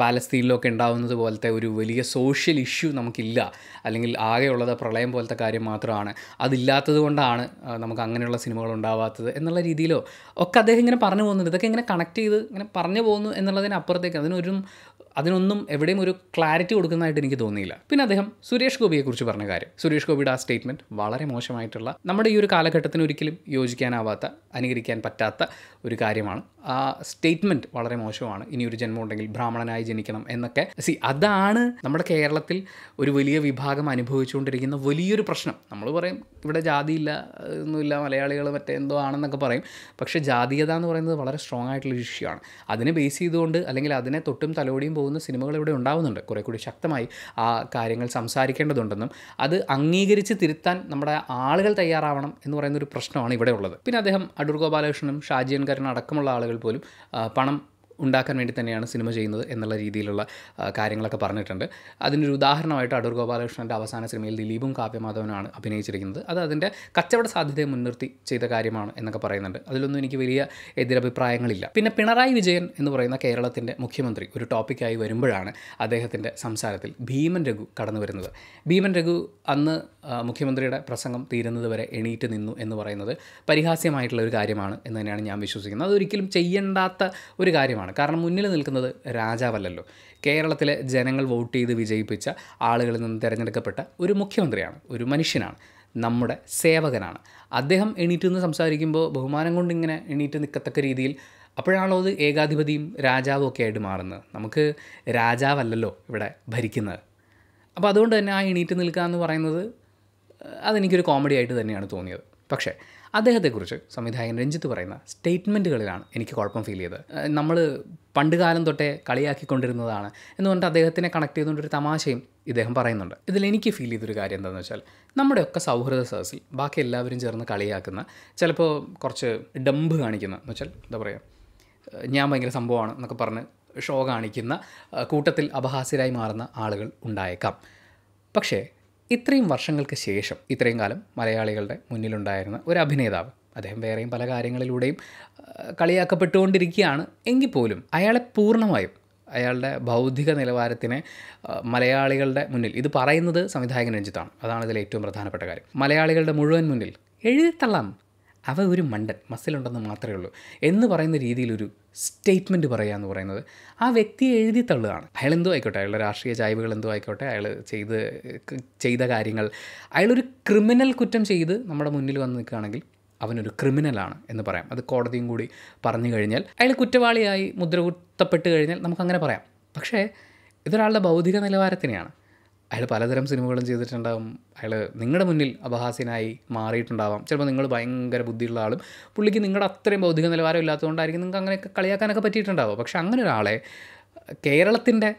പാലസ്തീനിലും ഒക്കെ ഉണ്ടാവുന്നത് പോലത്തെ ഒരു വലിയ സോഷ്യൽ ഇഷ്യൂ നമുക്കില്ല അല്ലെങ്കിൽ ആകെയുള്ളത് പ്രളയം പോലത്തെ കാര്യം മാത്രമാണ് അതില്ലാത്തത് കൊണ്ടാണ് നമുക്ക് അങ്ങനെയുള്ള സിനിമകൾ ഉണ്ടാവാത്തത് എന്നുള്ള രീതിയിലോ ഒക്കെ അദ്ദേഹം ഇങ്ങനെ പറഞ്ഞു പോകുന്നുണ്ട് ഇതൊക്കെ ഇങ്ങനെ കണക്ട് ചെയ്ത് ഇങ്ങനെ പറഞ്ഞു പോകുന്നു എന്നുള്ളതിനപ്പുറത്തേക്ക് അതിനൊരു അതിനൊന്നും എവിടെയും ഒരു ക്ലാരിറ്റി കൊടുക്കുന്നതായിട്ട് എനിക്ക് തോന്നിയില്ല പിന്നെ അദ്ദേഹം സുരേഷ് ഗോപിയെക്കുറിച്ച് പറഞ്ഞ കാര്യം സുരേഷ് ഗോപിയുടെ ആ സ്റ്റേറ്റ്മെന്റ് വളരെ മോശമായിട്ടുള്ള നമ്മുടെ ഈ ഒരു കാലഘട്ടത്തിന് ഒരിക്കലും യോജിക്കാനാവാത്ത അനുകരിക്കാൻ പറ്റാത്ത ഒരു കാര്യമാണ് ആ സ്റ്റേറ്റ്മെൻറ്റ് വളരെ മോശമാണ് ഇനി ഒരു ജന്മം ഉണ്ടെങ്കിൽ ബ്രാഹ്മണനായി ജനിക്കണം എന്നൊക്കെ സി അതാണ് നമ്മുടെ കേരളത്തിൽ ഒരു വലിയ വിഭാഗം അനുഭവിച്ചുകൊണ്ടിരിക്കുന്ന വലിയൊരു പ്രശ്നം നമ്മൾ പറയും ഇവിടെ ജാതിയില്ല ഒന്നുമില്ല മലയാളികൾ മറ്റേ എന്തോ ആണെന്നൊക്കെ പറയും പക്ഷേ ജാതീയത എന്ന് പറയുന്നത് വളരെ സ്ട്രോങ് ആയിട്ടുള്ള ഇഷ്യൂ ആണ് അതിനെ ബേസ് ചെയ്തുകൊണ്ട് അല്ലെങ്കിൽ അതിനെ തൊട്ടും തലോടിയും പോകുന്ന സിനിമകൾ ഇവിടെ ഉണ്ടാകുന്നുണ്ട് കുറേ കൂടി ശക്തമായി ആ കാര്യങ്ങൾ സംസാരിക്കേണ്ടതുണ്ടെന്നും അത് അംഗീകരിച്ച് തിരുത്താൻ നമ്മുടെ ആളുകൾ തയ്യാറാവണം എന്ന് പറയുന്ന ഒരു പ്രശ്നമാണ് ഇവിടെ ഉള്ളത് പിന്നെ അദ്ദേഹം അടൂർ ഗോപാലകൃഷ്ണനും ഷാജിയൻകരനും അടക്കമുള്ള ആളുകൾ പോലും പണം ഉണ്ടാക്കാൻ വേണ്ടി തന്നെയാണ് സിനിമ ചെയ്യുന്നത് എന്നുള്ള രീതിയിലുള്ള കാര്യങ്ങളൊക്കെ പറഞ്ഞിട്ടുണ്ട് അതിനൊരു ഉദാഹരണമായിട്ട് അടൂർ ഗോപാലകൃഷ്ണൻ്റെ അവസാന സിനിമയിൽ ദിലീപും കാവ്യമാധവനാണ് അഭിനയിച്ചിരിക്കുന്നത് അത് അതിൻ്റെ കച്ചവട സാധ്യതയെ മുൻനിർത്തി ചെയ്ത കാര്യമാണ് എന്നൊക്കെ പറയുന്നുണ്ട് അതിലൊന്നും എനിക്ക് വലിയ എതിരഭിപ്രായങ്ങളില്ല പിന്നെ പിണറായി വിജയൻ എന്ന് പറയുന്ന കേരളത്തിൻ്റെ മുഖ്യമന്ത്രി ഒരു ടോപ്പിക്കായി വരുമ്പോഴാണ് അദ്ദേഹത്തിൻ്റെ സംസാരത്തിൽ ഭീമൻ രഘു കടന്നു വരുന്നത് ഭീമൻ രഘു അന്ന് മുഖ്യമന്ത്രിയുടെ പ്രസംഗം തീരുന്നത് വരെ എണീറ്റ് നിന്നു എന്ന് പറയുന്നത് പരിഹാസ്യമായിട്ടുള്ള ഒരു കാര്യമാണ് എന്ന് തന്നെയാണ് ഞാൻ വിശ്വസിക്കുന്നത് അതൊരിക്കലും ചെയ്യേണ്ടാത്ത ഒരു കാര്യമാണ് പ്രശ്നമാണ് കാരണം മുന്നിൽ നിൽക്കുന്നത് രാജാവല്ലല്ലോ കേരളത്തിലെ ജനങ്ങൾ വോട്ട് ചെയ്ത് വിജയിപ്പിച്ച ആളുകളിൽ നിന്ന് തിരഞ്ഞെടുക്കപ്പെട്ട ഒരു മുഖ്യമന്ത്രിയാണ് ഒരു മനുഷ്യനാണ് നമ്മുടെ സേവകനാണ് അദ്ദേഹം എണീറ്റ് നിന്ന് സംസാരിക്കുമ്പോൾ ബഹുമാനം കൊണ്ട് ഇങ്ങനെ എണീറ്റ് നിൽക്കത്തക്ക രീതിയിൽ അപ്പോഴാണോ അത് ഏകാധിപതിയും രാജാവും ഒക്കെ ആയിട്ട് മാറുന്നത് നമുക്ക് രാജാവല്ലല്ലോ ഇവിടെ ഭരിക്കുന്നത് അപ്പോൾ അതുകൊണ്ട് തന്നെ ആ എണീറ്റ് നിൽക്കുക എന്ന് പറയുന്നത് അതെനിക്കൊരു കോമഡി ആയിട്ട് തന്നെയാണ് തോന്നിയത് പക്ഷേ അദ്ദേഹത്തെക്കുറിച്ച് സംവിധായകൻ രഞ്ജിത്ത് പറയുന്ന സ്റ്റേറ്റ്മെൻറ്റുകളിലാണ് എനിക്ക് കുഴപ്പം ഫീൽ ചെയ്തത് നമ്മൾ പണ്ട് കാലം തൊട്ടേ കളിയാക്കിക്കൊണ്ടിരുന്നതാണ് എന്ന് പറഞ്ഞിട്ട് അദ്ദേഹത്തിനെ കണക്ട് ചെയ്തുകൊണ്ടൊരു തമാശയും ഇദ്ദേഹം പറയുന്നുണ്ട് ഇതിൽ എനിക്ക് ഫീൽ ചെയ്തൊരു കാര്യം എന്താണെന്ന് വെച്ചാൽ നമ്മുടെയൊക്കെ സൗഹൃദ സദസ്സിൽ ബാക്കി എല്ലാവരും ചേർന്ന് കളിയാക്കുന്ന ചിലപ്പോൾ കുറച്ച് ഡംബ് കാണിക്കുന്ന എന്ന് വെച്ചാൽ എന്താ പറയുക ഞാൻ ഭയങ്കര സംഭവമാണ് എന്നൊക്കെ പറഞ്ഞ് ഷോ കാണിക്കുന്ന കൂട്ടത്തിൽ അപഹാസ്യരായി മാറുന്ന ആളുകൾ ഉണ്ടായേക്കാം പക്ഷേ ഇത്രയും വർഷങ്ങൾക്ക് ശേഷം ഇത്രയും കാലം മലയാളികളുടെ മുന്നിലുണ്ടായിരുന്ന ഒരു അഭിനേതാവ് അദ്ദേഹം വേറെയും പല കാര്യങ്ങളിലൂടെയും കളിയാക്കപ്പെട്ടുകൊണ്ടിരിക്കുകയാണ് എങ്കിൽ പോലും അയാളെ പൂർണ്ണമായും അയാളുടെ ബൗദ്ധിക നിലവാരത്തിനെ മലയാളികളുടെ മുന്നിൽ ഇത് പറയുന്നത് സംവിധായകൻ രഞ്ജിത്താണ് അതാണ് ഇതിലെ ഏറ്റവും പ്രധാനപ്പെട്ട കാര്യം മലയാളികളുടെ മുഴുവൻ മുന്നിൽ എഴുതിത്തള്ളാം അവ ഒരു മണ്ടൻ മസിലുണ്ടെന്ന് മാത്രമേ ഉള്ളൂ എന്ന് പറയുന്ന രീതിയിലൊരു സ്റ്റേറ്റ്മെൻറ്റ് പറയുക എന്ന് പറയുന്നത് ആ വ്യക്തിയെ എഴുതി തള്ളുകയാണ് അയാൾ എന്തോ ആയിക്കോട്ടെ അയാളുടെ രാഷ്ട്രീയ ചായ്വുകൾ എന്തോ ആയിക്കോട്ടെ അയാൾ ചെയ്ത് ചെയ്ത കാര്യങ്ങൾ അയാളൊരു ക്രിമിനൽ കുറ്റം ചെയ്ത് നമ്മുടെ മുന്നിൽ വന്ന് നിൽക്കുകയാണെങ്കിൽ അവനൊരു ക്രിമിനലാണ് എന്ന് പറയാം അത് കോടതിയും കൂടി പറഞ്ഞു കഴിഞ്ഞാൽ അയാൾ കുറ്റവാളിയായി മുദ്രകുത്തപ്പെട്ട് കഴിഞ്ഞാൽ നമുക്കങ്ങനെ പറയാം പക്ഷേ ഇതൊരാളുടെ ബൗദ്ധിക നിലവാരത്തിനെയാണ് അയാൾ പലതരം സിനിമകളും ചെയ്തിട്ടുണ്ടാവും അയാൾ നിങ്ങളുടെ മുന്നിൽ അപഹാസ്യനായി മാറിയിട്ടുണ്ടാവാം ചിലപ്പോൾ നിങ്ങൾ ഭയങ്കര ബുദ്ധിയുള്ള ആളും പുള്ളിക്ക് നിങ്ങളുടെ അത്രയും ബൗദ്ധിക നിലവാരം ഇല്ലാത്തതുകൊണ്ടായിരിക്കും നിങ്ങൾക്ക് അങ്ങനെയൊക്കെ കളിയാക്കാനൊക്കെ പറ്റിയിട്ടുണ്ടാവും പക്ഷെ അങ്ങനെ ഒരാളെ കേരളത്തിൻ്റെ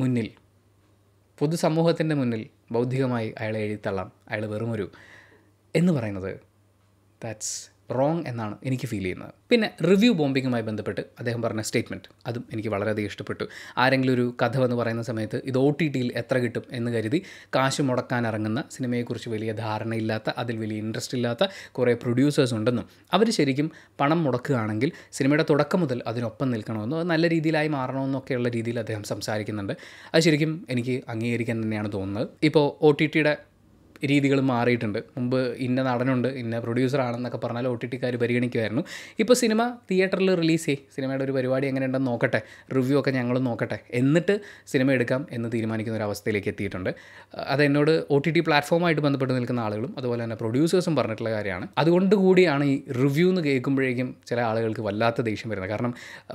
മുന്നിൽ പൊതുസമൂഹത്തിൻ്റെ മുന്നിൽ ബൗദ്ധികമായി അയാളെ എഴുതിത്തള്ളാം അയാൾ വെറുമൊരു എന്ന് പറയുന്നത് ദാറ്റ്സ് റോങ് എന്നാണ് എനിക്ക് ഫീൽ ചെയ്യുന്നത് പിന്നെ റിവ്യൂ ബോംബിങ്ങുമായി ബന്ധപ്പെട്ട് അദ്ദേഹം പറഞ്ഞ സ്റ്റേറ്റ്മെൻറ്റ് അതും എനിക്ക് വളരെയധികം ഇഷ്ടപ്പെട്ടു ആരെങ്കിലും ഒരു കഥ വന്ന് പറയുന്ന സമയത്ത് ഇത് ഒ ടി ടിയിൽ എത്ര കിട്ടും എന്ന് കരുതി കാശ് മുടക്കാൻ ഇറങ്ങുന്ന സിനിമയെക്കുറിച്ച് വലിയ ധാരണയില്ലാത്ത അതിൽ വലിയ ഇൻട്രസ്റ്റ് ഇല്ലാത്ത കുറേ പ്രൊഡ്യൂസേഴ്സ് ഉണ്ടെന്നും അവർ ശരിക്കും പണം മുടക്കുകയാണെങ്കിൽ സിനിമയുടെ തുടക്കം മുതൽ അതിനൊപ്പം നിൽക്കണമെന്നോ അത് നല്ല രീതിയിലായി മാറണമെന്നൊക്കെയുള്ള രീതിയിൽ അദ്ദേഹം സംസാരിക്കുന്നുണ്ട് അത് ശരിക്കും എനിക്ക് അംഗീകരിക്കാൻ തന്നെയാണ് തോന്നുന്നത് ഇപ്പോൾ ഒ ടി ടിയുടെ രീതികൾ മാറിയിട്ടുണ്ട് മുമ്പ് ഇന്ന നടനുണ്ട് ഇന്ന പ്രൊഡ്യൂസറാണെന്നൊക്കെ പറഞ്ഞാൽ ഒ ടി ടിക്കാർ പരിഗണിക്കുമായിരുന്നു ഇപ്പോൾ സിനിമ തിയേറ്ററിൽ റിലീസ് ചെയ്യും സിനിമയുടെ ഒരു പരിപാടി എങ്ങനെ ഉണ്ടെന്ന് നോക്കട്ടെ റിവ്യൂ ഒക്കെ ഞങ്ങൾ നോക്കട്ടെ എന്നിട്ട് സിനിമ എടുക്കാം എന്ന് തീരുമാനിക്കുന്ന ഒരു അവസ്ഥയിലേക്ക് എത്തിയിട്ടുണ്ട് എന്നോട് ഒ ടി ടി പ്ലാറ്റ്ഫോമായിട്ട് ബന്ധപ്പെട്ട് നിൽക്കുന്ന ആളുകളും അതുപോലെ തന്നെ പ്രൊഡ്യൂസേഴ്സും പറഞ്ഞിട്ടുള്ള കാര്യമാണ് അതുകൊണ്ട് കൂടിയാണ് ഈ റിവ്യൂ എന്ന് കേൾക്കുമ്പോഴേക്കും ചില ആളുകൾക്ക് വല്ലാത്ത ദേഷ്യം വരുന്നത് കാരണം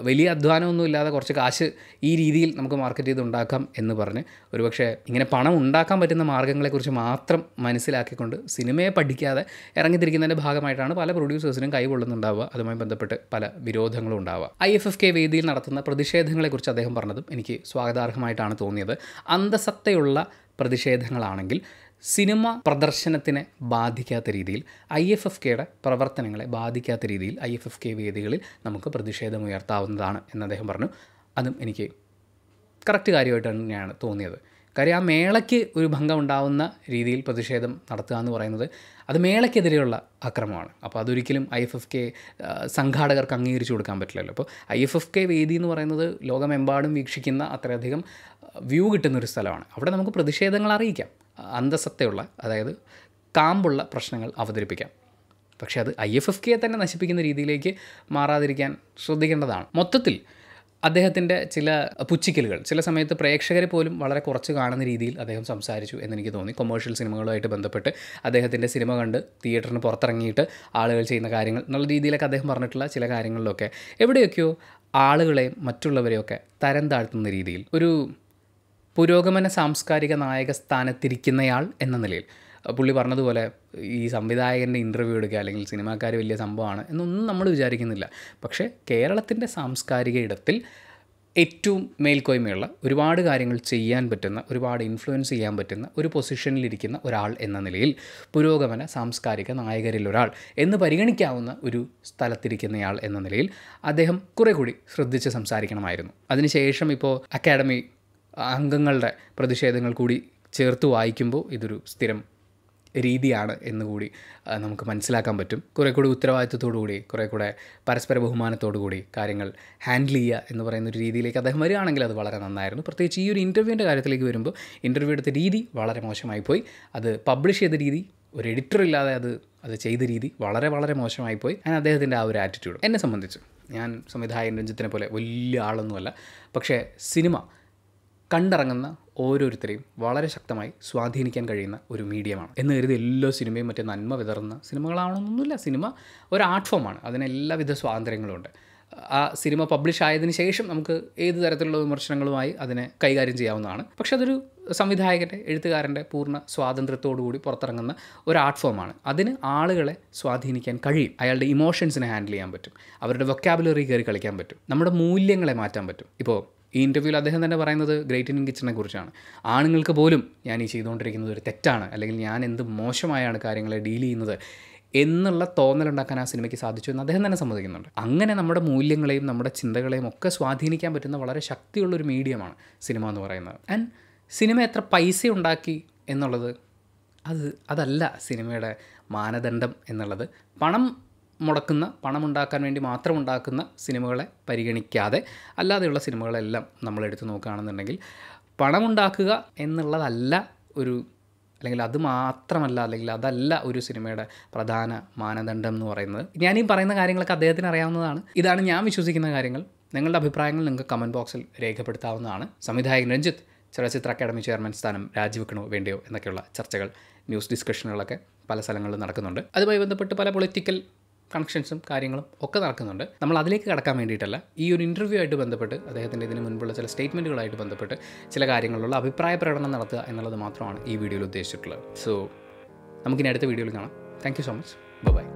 വലിയ അധ്വാനമൊന്നും ഇല്ലാതെ കുറച്ച് കാശ് ഈ രീതിയിൽ നമുക്ക് മാർക്കറ്റ് ചെയ്ത് ഉണ്ടാക്കാം എന്ന് പറഞ്ഞ് ഒരുപക്ഷെ ഇങ്ങനെ പണം ഉണ്ടാക്കാൻ പറ്റുന്ന മാർഗ്ഗങ്ങളെക്കുറിച്ച് മാത്രം മനസ്സിലാക്കിക്കൊണ്ട് സിനിമയെ പഠിക്കാതെ ഇറങ്ങിത്തിരിക്കുന്നതിൻ്റെ ഭാഗമായിട്ടാണ് പല പ്രൊഡ്യൂസേഴ്സിനും കൈകൊള്ളുന്നുണ്ടാവുക അതുമായി ബന്ധപ്പെട്ട് പല വിരോധങ്ങളും ഉണ്ടാവുക ഐ എഫ് എഫ് കെ വേദിയിൽ നടത്തുന്ന പ്രതിഷേധങ്ങളെക്കുറിച്ച് അദ്ദേഹം പറഞ്ഞതും എനിക്ക് സ്വാഗതാർഹമായിട്ടാണ് തോന്നിയത് അന്തസത്തയുള്ള പ്രതിഷേധങ്ങളാണെങ്കിൽ സിനിമ പ്രദർശനത്തിനെ ബാധിക്കാത്ത രീതിയിൽ ഐ എഫ് എഫ് കെയുടെ പ്രവർത്തനങ്ങളെ ബാധിക്കാത്ത രീതിയിൽ ഐ എഫ് എഫ് കെ വേദികളിൽ നമുക്ക് ഉയർത്താവുന്നതാണ് എന്ന് അദ്ദേഹം പറഞ്ഞു അതും എനിക്ക് കറക്റ്റ് കാര്യമായിട്ട് തന്നെയാണ് തോന്നിയത് കാര്യം ആ മേളയ്ക്ക് ഒരു ഭംഗം ഉണ്ടാവുന്ന രീതിയിൽ പ്രതിഷേധം നടത്തുക എന്ന് പറയുന്നത് അത് മേളയ്ക്കെതിരെയുള്ള അക്രമമാണ് അപ്പോൾ അതൊരിക്കലും ഐ എഫ് എഫ് കെ സംഘാടകർക്ക് അംഗീകരിച്ചു കൊടുക്കാൻ പറ്റില്ലല്ലോ അപ്പോൾ ഐ എഫ് എഫ് കെ വേദി എന്ന് പറയുന്നത് ലോകമെമ്പാടും വീക്ഷിക്കുന്ന അത്രയധികം വ്യൂ കിട്ടുന്നൊരു സ്ഥലമാണ് അവിടെ നമുക്ക് പ്രതിഷേധങ്ങൾ അറിയിക്കാം അന്തസത്തയുള്ള അതായത് കാമ്പുള്ള പ്രശ്നങ്ങൾ അവതരിപ്പിക്കാം പക്ഷേ അത് ഐ എഫ് എഫ് കെയെ തന്നെ നശിപ്പിക്കുന്ന രീതിയിലേക്ക് മാറാതിരിക്കാൻ ശ്രദ്ധിക്കേണ്ടതാണ് മൊത്തത്തിൽ അദ്ദേഹത്തിൻ്റെ ചില പുച്ചിക്കലുകൾ ചില സമയത്ത് പ്രേക്ഷകരെ പോലും വളരെ കുറച്ച് കാണുന്ന രീതിയിൽ അദ്ദേഹം സംസാരിച്ചു എന്നെനിക്ക് തോന്നി കൊമേഴ്ഷ്യൽ സിനിമകളുമായിട്ട് ബന്ധപ്പെട്ട് അദ്ദേഹത്തിൻ്റെ സിനിമ കണ്ട് തിയേറ്ററിന് പുറത്തിറങ്ങിയിട്ട് ആളുകൾ ചെയ്യുന്ന കാര്യങ്ങൾ എന്നുള്ള രീതിയിലൊക്കെ അദ്ദേഹം പറഞ്ഞിട്ടുള്ള ചില കാര്യങ്ങളിലൊക്കെ എവിടെയൊക്കെയോ ആളുകളെയും മറ്റുള്ളവരെയൊക്കെ തരം താഴ്ത്തുന്ന രീതിയിൽ ഒരു പുരോഗമന സാംസ്കാരിക നായക സ്ഥാനത്തിരിക്കുന്നയാൾ എന്ന നിലയിൽ പുള്ളി പറഞ്ഞതുപോലെ ഈ സംവിധായകൻ്റെ ഇൻ്റർവ്യൂ എടുക്കുക അല്ലെങ്കിൽ സിനിമാക്കാർ വലിയ സംഭവമാണ് എന്നൊന്നും നമ്മൾ വിചാരിക്കുന്നില്ല പക്ഷേ കേരളത്തിൻ്റെ സാംസ്കാരിക ഇടത്തിൽ ഏറ്റവും മേൽക്കോയ്മയുള്ള ഒരുപാട് കാര്യങ്ങൾ ചെയ്യാൻ പറ്റുന്ന ഒരുപാട് ഇൻഫ്ലുവൻസ് ചെയ്യാൻ പറ്റുന്ന ഒരു പൊസിഷനിലിരിക്കുന്ന ഒരാൾ എന്ന നിലയിൽ പുരോഗമന സാംസ്കാരിക നായകരിൽ ഒരാൾ എന്ന് പരിഗണിക്കാവുന്ന ഒരു സ്ഥലത്തിരിക്കുന്നയാൾ എന്ന നിലയിൽ അദ്ദേഹം കുറെ കൂടി ശ്രദ്ധിച്ച് സംസാരിക്കണമായിരുന്നു അതിനുശേഷം ഇപ്പോൾ അക്കാഡമി അംഗങ്ങളുടെ പ്രതിഷേധങ്ങൾ കൂടി ചേർത്ത് വായിക്കുമ്പോൾ ഇതൊരു സ്ഥിരം രീതിയാണ് എന്നുകൂടി നമുക്ക് മനസ്സിലാക്കാൻ പറ്റും കുറേ കൂടി ഉത്തരവാദിത്വത്തോടുകൂടി കുറേ കൂടെ പരസ്പര ബഹുമാനത്തോടുകൂടി കാര്യങ്ങൾ ഹാൻഡിൽ ചെയ്യുക എന്ന് പറയുന്ന ഒരു രീതിയിലേക്ക് അദ്ദേഹം വരികയാണെങ്കിൽ അത് വളരെ നന്നായിരുന്നു പ്രത്യേകിച്ച് ഈ ഒരു ഇൻ്റർവ്യൂവിൻ്റെ കാര്യത്തിലേക്ക് വരുമ്പോൾ ഇൻ്റർവ്യൂ എടുത്ത രീതി വളരെ മോശമായി പോയി അത് പബ്ലിഷ് ചെയ്ത രീതി ഒരു എഡിറ്റർ ഇല്ലാതെ അത് അത് ചെയ്ത രീതി വളരെ വളരെ മോശമായി പോയി ഞാൻ അദ്ദേഹത്തിൻ്റെ ആ ഒരു ആറ്റിറ്റ്യൂഡ് എന്നെ സംബന്ധിച്ച് ഞാൻ സംവിധായകൻ രഞ്ജിത്തിനെ പോലെ വലിയ ആളൊന്നുമല്ല പക്ഷേ സിനിമ കണ്ടിറങ്ങുന്ന ഓരോരുത്തരെയും വളരെ ശക്തമായി സ്വാധീനിക്കാൻ കഴിയുന്ന ഒരു മീഡിയമാണ് എന്ന് കരുതി എല്ലാ സിനിമയും മറ്റേ നന്മ വിതറുന്ന സിനിമകളാവണമെന്നൊന്നുമില്ല സിനിമ ഒരു ആർട്ട് ഫോമാണ് അതിന് എല്ലാവിധ സ്വാതന്ത്ര്യങ്ങളുമുണ്ട് ആ സിനിമ പബ്ലിഷ് ആയതിനു ശേഷം നമുക്ക് ഏത് തരത്തിലുള്ള വിമർശനങ്ങളുമായി അതിനെ കൈകാര്യം ചെയ്യാവുന്നതാണ് പക്ഷെ അതൊരു സംവിധായകൻ്റെ എഴുത്തുകാരൻ്റെ പൂർണ്ണ സ്വാതന്ത്ര്യത്തോടുകൂടി പുറത്തിറങ്ങുന്ന ഒരു ആർട്ട് ഫോമാണ് അതിന് ആളുകളെ സ്വാധീനിക്കാൻ കഴിയും അയാളുടെ ഇമോഷൻസിനെ ഹാൻഡിൽ ചെയ്യാൻ പറ്റും അവരുടെ വൊക്കാബുലറി കയറി കളിക്കാൻ പറ്റും നമ്മുടെ മൂല്യങ്ങളെ മാറ്റാൻ പറ്റും ഇപ്പോൾ ഈ ഇൻ്റർവ്യൂവിൽ അദ്ദേഹം തന്നെ പറയുന്നത് ഗ്രേറ്റ് ഇന്ത്യൻ കിച്ചണിനെ കുറിച്ചാണ് ആണുങ്ങൾക്ക് പോലും ഞാൻ ഈ ചെയ്തുകൊണ്ടിരിക്കുന്നത് ഒരു തെറ്റാണ് അല്ലെങ്കിൽ ഞാൻ എന്ത് മോശമായാണ് കാര്യങ്ങളെ ഡീൽ ചെയ്യുന്നത് എന്നുള്ള തോന്നലുണ്ടാക്കാൻ ആ സിനിമയ്ക്ക് സാധിച്ചു എന്ന് അദ്ദേഹം തന്നെ സമ്മതിക്കുന്നുണ്ട് അങ്ങനെ നമ്മുടെ മൂല്യങ്ങളെയും നമ്മുടെ ചിന്തകളെയും ഒക്കെ സ്വാധീനിക്കാൻ പറ്റുന്ന വളരെ ശക്തിയുള്ളൊരു മീഡിയമാണ് സിനിമ എന്ന് പറയുന്നത് ആൻഡ് സിനിമ എത്ര പൈസ ഉണ്ടാക്കി എന്നുള്ളത് അത് അതല്ല സിനിമയുടെ മാനദണ്ഡം എന്നുള്ളത് പണം മുടക്കുന്ന പണമുണ്ടാക്കാൻ വേണ്ടി മാത്രം ഉണ്ടാക്കുന്ന സിനിമകളെ പരിഗണിക്കാതെ അല്ലാതെയുള്ള സിനിമകളെല്ലാം നമ്മൾ എടുത്തു നോക്കുകയാണെന്നുണ്ടെങ്കിൽ പണമുണ്ടാക്കുക എന്നുള്ളതല്ല ഒരു അല്ലെങ്കിൽ അത് മാത്രമല്ല അല്ലെങ്കിൽ അതല്ല ഒരു സിനിമയുടെ പ്രധാന മാനദണ്ഡം എന്ന് പറയുന്നത് ഞാനീ പറയുന്ന കാര്യങ്ങളൊക്കെ അദ്ദേഹത്തിന് അറിയാവുന്നതാണ് ഇതാണ് ഞാൻ വിശ്വസിക്കുന്ന കാര്യങ്ങൾ നിങ്ങളുടെ അഭിപ്രായങ്ങൾ നിങ്ങൾക്ക് കമൻറ്റ് ബോക്സിൽ രേഖപ്പെടുത്താവുന്നതാണ് സംവിധായകൻ രഞ്ജിത്ത് ചലച്ചിത്ര അക്കാദമി ചെയർമാൻ സ്ഥാനം രാജിവെക്കണോ വേണ്ടിയോ എന്നൊക്കെയുള്ള ചർച്ചകൾ ന്യൂസ് ഡിസ്കഷനുകളൊക്കെ പല സ്ഥലങ്ങളിൽ നടക്കുന്നുണ്ട് അതുമായി ബന്ധപ്പെട്ട് പല പൊളിറ്റിക്കൽ കണക്ഷൻസും കാര്യങ്ങളും ഒക്കെ നടക്കുന്നുണ്ട് നമ്മൾ അതിലേക്ക് കടക്കാൻ വേണ്ടിയിട്ടല്ല ഈ ഒരു ഇൻ്റർവ്യൂ ആയിട്ട് ബന്ധപ്പെട്ട് അദ്ദേഹത്തിൻ്റെ ഇതിന് മുൻപുള്ള ചില സ്റ്റേറ്റ്മെൻറ്റുകളായിട്ട് ബന്ധപ്പെട്ട് ചില കാര്യങ്ങളുള്ള അഭിപ്രായ പ്രകടനം നടത്തുക എന്നുള്ളത് മാത്രമാണ് ഈ വീഡിയോയിൽ ഉദ്ദേശിച്ചിട്ടുള്ളത് സോ നമുക്കിനി അടുത്ത വീഡിയോയിൽ കാണാം താങ്ക് സോ മച്ച് ബൈ